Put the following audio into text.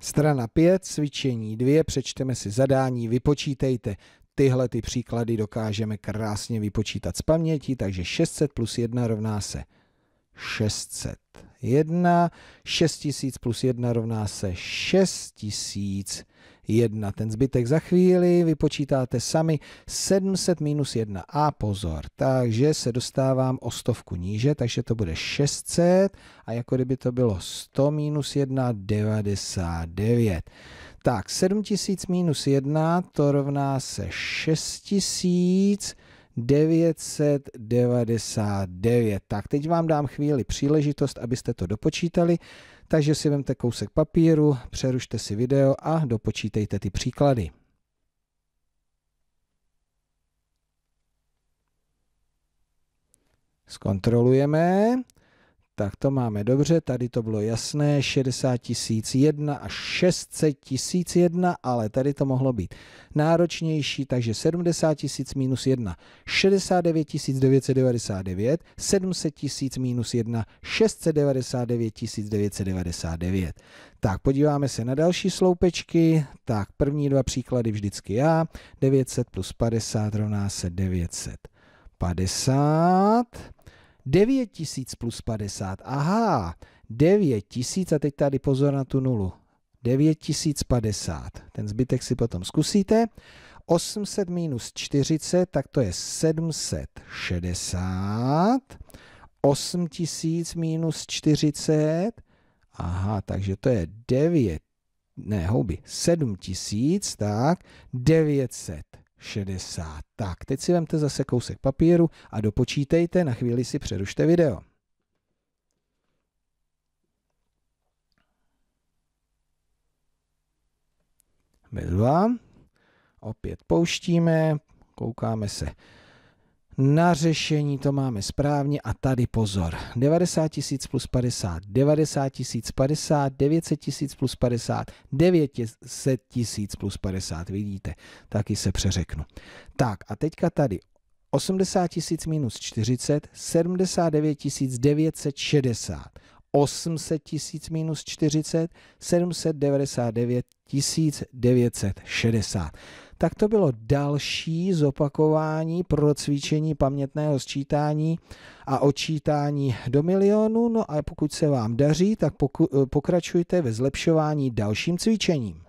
Strana 5, cvičení 2, přečteme si zadání, vypočítejte. Tyhle ty příklady dokážeme krásně vypočítat z paměti, takže 600 plus 1 rovná se 600. 1, 6000 plus 1 rovná se 6001. Ten zbytek za chvíli vypočítáte sami 700 minus 1 a pozor, takže se dostávám o stovku níže, takže to bude 600 a jako kdyby to bylo 100 minus 1, 99. Tak 7000 minus 1 to rovná se 6000 999. Tak teď vám dám chvíli příležitost, abyste to dopočítali, takže si vemte kousek papíru, přerušte si video a dopočítejte ty příklady. Zkontrolujeme. Tak to máme dobře, tady to bylo jasné, 60 tisíc jedna až 600 tisíc jedna, ale tady to mohlo být náročnější, takže 70 tisíc minus jedna. 69 999, 700 tisíc minus jedna. 699 999. Tak podíváme se na další sloupečky, tak první dva příklady vždycky já, 900 plus 50 rovná se 950. 9000 plus 50, aha, 9000 a teď tady pozor na tu nulu. 9050. Ten zbytek si potom zkusíte. 800 minus 40, tak to je 760. 8000 minus 40, aha, takže to je 9, ne, houby, 7000, tak 900. 60. Tak, teď si vemte zase kousek papíru a dopočítejte, na chvíli si přerušte video. Bezva. Opět pouštíme, koukáme se na řešení to máme správně a tady pozor. 90 tisíc plus 50, 90 tisíc 50, 900 tisíc plus 50, 900 tisíc plus 50, vidíte, taky se přeřeknu. Tak a teďka tady 80 tisíc minus 40, 79 tisíc 960. 800 tisíc minus 40, 799 tisíc 960 tak to bylo další zopakování pro cvičení pamětného sčítání a očítání do milionu. No a pokud se vám daří, tak eh, pokračujte ve zlepšování dalším cvičením.